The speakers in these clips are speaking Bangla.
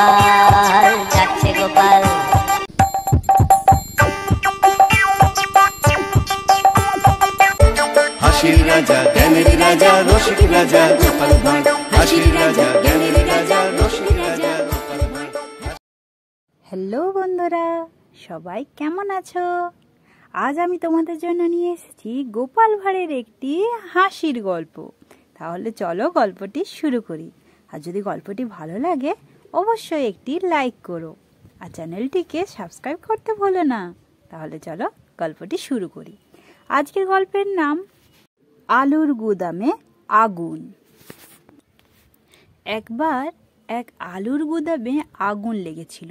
গোপাল গোপাল হাসির রাজা জ্ঞানের রাজা রসিক রাজা গোপাল হাসির রাজা জ্ঞানের রাজা রসিক রাজা হ্যালো বন্ধুরা সবাই কেমন আছো আজ আমি তোমাদের জন্য নিয়ে এসেছি গোপাল ভাঁড়ের একটি হাসির গল্প তাহলে চলো গল্পটি শুরু করি আর যদি গল্পটি ভালো লাগে অবশ্যই একটি লাইক করো আর চ্যানেলটিকে সাবস্ক্রাইব করতে ভুলো না তাহলে চলো গল্পটি শুরু করি আজকের গল্পের নাম আলুর গুদামে আগুন একবার এক আলুর গুদামে আগুন লেগেছিল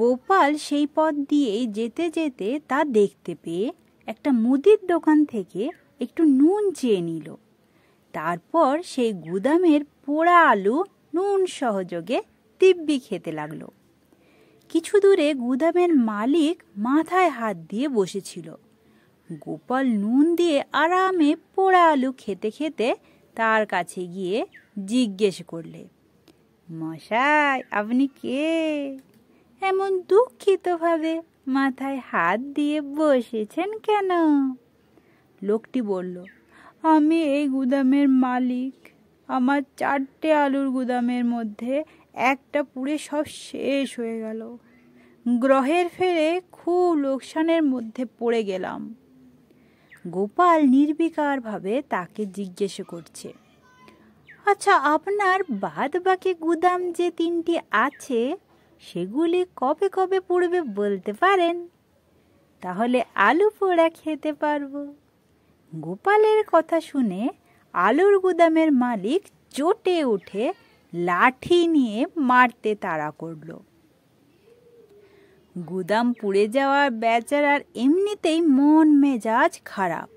গোপাল সেই পথ দিয়ে যেতে যেতে তা দেখতে পেয়ে একটা মুদির দোকান থেকে একটু নুন চেয়ে নিল তারপর সেই গুদামের পোড়া আলু নুন সহযোগে দিব্যি খেতে লাগল কিছু দূরে গুদামের মালিক মাথায় হাত দিয়ে বসেছিল গোপাল নুন দিয়ে আরামে পোড়া আলু খেতে খেতে তার কাছে গিয়ে জিজ্ঞেস করলে মশাই আপনি কে এমন দুঃখিতভাবে মাথায় হাত দিয়ে বসেছেন কেন লোকটি বলল আমি এই গুদামের মালিক আমার চারটে আলুর গুদামের মধ্যে একটা পুড়ে সব শেষ হয়ে গেল গ্রহের ফেরে খুব লোকসানের মধ্যে পড়ে গেলাম গোপাল নির্বিকারভাবে তাকে জিজ্ঞেস করছে আচ্ছা আপনার বাদ বাকি গুদাম যে তিনটি আছে সেগুলি কবে কবে পড়বে বলতে পারেন তাহলে আলু পোড়া খেতে পারবো গোপালের কথা শুনে আলুর গুদামের মালিক চটে উঠে লাঠি নিয়ে মারতে তাড়া করল গুদাম পুড়ে যাওয়ার বেচারার এমনিতেই মন মেজাজ খারাপ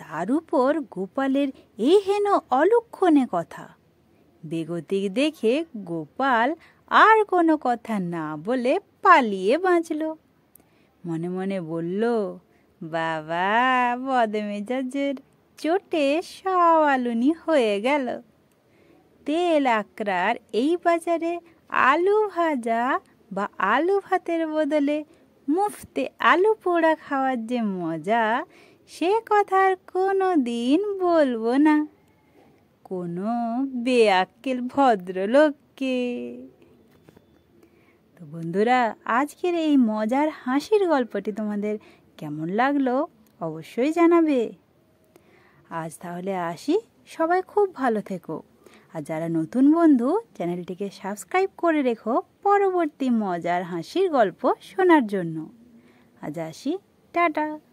তার উপর গোপালের এহেন অলক্ষণে কথা বেগতিক দেখে গোপাল আর কোনো কথা না বলে পালিয়ে বাঁচল মনে মনে বলল বাবা বদমেজাজের চোটে সওয়ালুনি হয়ে গেল তেল আকরার এই বাজারে আলু ভাজা বা আলু ভাতের বদলে মুফতে আলু পোড়া খাওয়ার যে মজা সে কথার কোনো দিন বলবো না কোনো বেআক্কেল ভদ্রলোককে তো বন্ধুরা আজকের এই মজার হাসির গল্পটি তোমাদের কেমন লাগলো অবশ্যই জানাবে আজ তাহলে আসি সবাই খুব ভালো থেকো আর যারা নতুন বন্ধু চ্যানেলটিকে সাবস্ক্রাইব করে রেখো পরবর্তী মজার হাসির গল্প শোনার জন্য আজ আসি টাটা